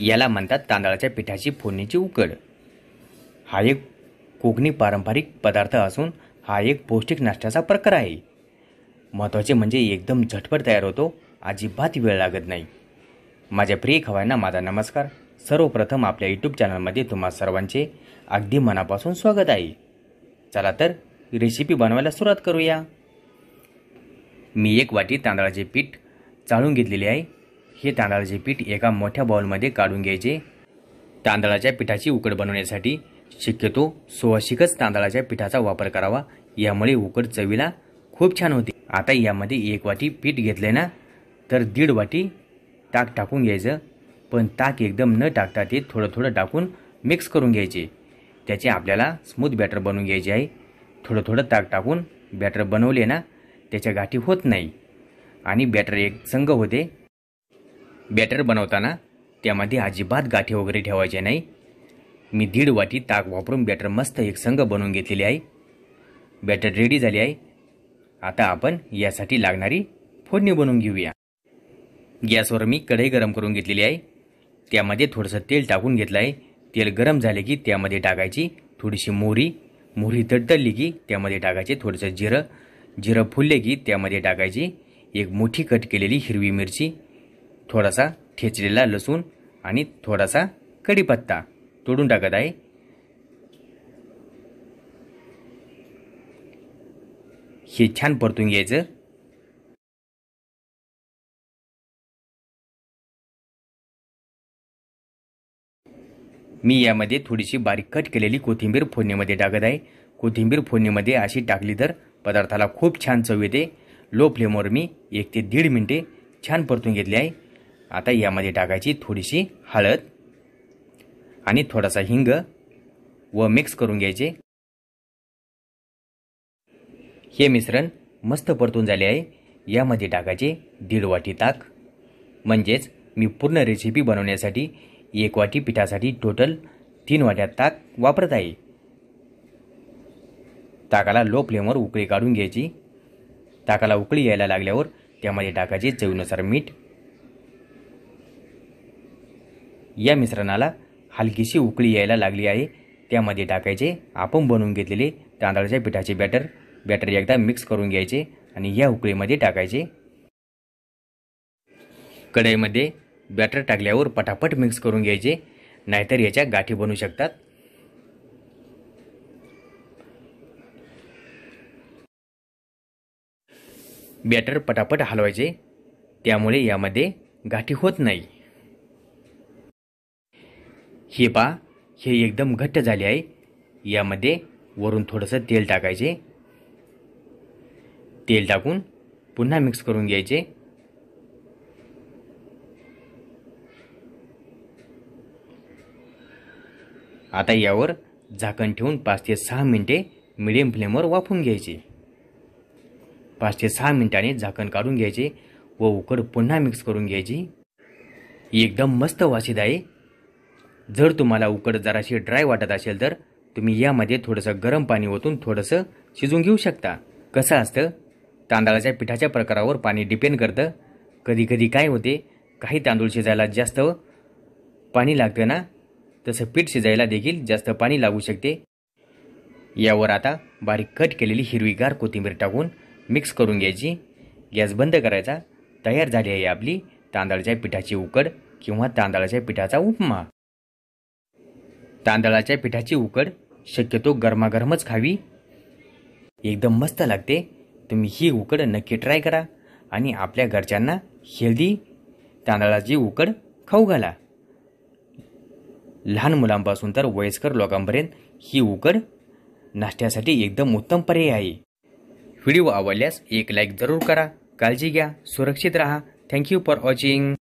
याला म्हणतात तांदळाच्या पिठाची फोडणीची उकड हा एक कोकणी पारंपरिक पदार्थ असून हा एक पौष्टिक नाश्त्याचा प्रकार आहे महत्त्वाचे म्हणजे एकदम झटपट तयार होतो अजिबात वेळ लागत नाही माझ्या प्रिय खवायांना माझा नमस्कार सर्वप्रथम आपल्या यूट्यूब चॅनलमध्ये तुम्हा सर्वांचे अगदी मनापासून स्वागत आहे चला तर रेसिपी बनवायला सुरुवात करूया मी एक वाटी तांदळाचे पीठ चाळून घेतलेले आहे हे तांदळाचे पीठ एका मोठ्या बाउलमध्ये काढून घ्यायचे तांदळाच्या पिठाची उकड बनवण्यासाठी शक्यतो सुवासिकच तांदळाच्या पिठाचा वापर करावा यामुळे उकड चवीला खूप छान होते आता यामध्ये एक वाटी पीठ घेतले ना तर दीड वाटी ताक टाकून घ्यायचं पण ताक एकदम न टाकता ते थोडं थोडं टाकून मिक्स करून घ्यायचे त्याचे आपल्याला स्मूथ बॅटर बनवून घ्यायचे आहे थोडं थोडं ताक टाकून बॅटर बनवले ना त्याच्या गाठी होत नाही आणि बॅटर एक संघ होते बॅटर बनवताना त्यामध्ये अजिबात गाठी वगैरे ठेवायचे नाही मी दीड वाटी ताक वापरून बॅटर मस्त एक संघ बनवून घेतलेली आहे बॅटर रेडी झाली आहे आता आपण यासाठी लागणारी फोडणी बनवून घेऊया गॅसवर मी कढई गरम करून घेतलेली आहे त्यामध्ये थोडंसं तेल टाकून घेतलं आहे तेल गरम झाले की त्यामध्ये टाकायची थोडीशी मोहरी मोहरी तडतडली की त्यामध्ये टाकायचे थोडंसं जिरं जिरं फुलले की त्यामध्ये टाकायची एक मोठी कट केलेली हिरवी मिरची थोडासा ठेचलेला लसूण आणि थोडासा कढीपत्ता तोडून टाकत आहे हे छान परतून घ्यायचं मी यामध्ये थोडीशी बारीक कट केलेली कोथिंबीर फोडणीमध्ये टाकत आहे कोथिंबीर फोडणीमध्ये अशी टाकली तर पदार्थाला खूप छान चव येते लो फ्लेमवर मी एक ते दीड मिनटे छान परतून घेतली आहे आता यामध्ये टाकायची थोडीशी हळद आणि थोडासा हिंग व मिक्स करून घ्यायचे हे मिश्रण मस्त परतून झाले आहे यामध्ये टाकायचे दीड वाटी ताक म्हणजेच मी पूर्ण रेसिपी बनवण्यासाठी एक वाटी पिठासाठी टोटल तीन वाट्या ताक वापरत आहे ताकाला लो फ्लेमवर उकळी काढून घ्यायची ताकाला उकळी यायला लागल्यावर त्यामध्ये टाकायचे चवीनुसार मीठ या मिश्रणाला हलकीशी उकळी यायला लागली आहे त्यामध्ये टाकायचे आपण बनवून घेतलेले तांदळाच्या पिठाचे बॅटर बॅटर एकदा मिक्स करून घ्यायचे आणि या उकळीमध्ये टाकायचे कढईमध्ये बॅटर टाकल्यावर पटापट मिक्स करून घ्यायचे नाहीतर याच्या गाठी बनू शकतात बॅटर पटापट हलवायचे त्यामुळे यामध्ये गाठी होत नाही हे पा हे एकदम घट्ट झाले आहे यामध्ये वरून थोडंसं तेल टाकायचे तेल टाकून पुन्हा मिक्स करून घ्यायचे आता यावर झाकण ठेवून पाच ते सहा मिनिटे मिडियम फ्लेमवर वाफून घ्यायचे पाच ते सहा मिनिटाने झाकण काढून घ्यायचे व उकड पुन्हा मिक्स करून घ्यायची एकदम मस्त वाशीद आहे जर तुम्हाला उकड जराशी ड्राय वाटत असेल तर तुम्ही यामध्ये थोडंसं गरम पाणी ओतून थोडंसं शिजून घेऊ शकता कसं असतं तांदळाच्या पिठाच्या प्रकारावर पाणी डिपेंड करतं कधीकधी काय होते काही तांदूळ शिजायला जास्त पाणी लागतं ना तसं पीठ शिजायला देखील जास्त पाणी लागू शकते यावर आता बारीक कट केलेली हिरवीगार कोथिंबीर टाकून मिक्स करून घ्यायची गॅस बंद करायचा तयार झाली आहे आपली तांदळाच्या पिठाची उकड किंवा तांदळाच्या पिठाचा उपमा तांदळाच्या पिठाची उकड शक्यतो गरमागरमच खावी एकदम मस्त लागते तुम्ही ही उकड नक्की ट्राय करा आणि आपल्या घरच्यांना हेल्दी तांदळाची उकड खाऊ घाला लहान मुलांपासून तर वयस्कर लोकांपर्यंत ही उकड नाश्त्यासाठी एकदम उत्तम पर्याय आहे व्हिडिओ आवडल्यास एक लाईक जरूर करा काळजी घ्या सुरक्षित राहा थँक्यू फॉर वॉचिंग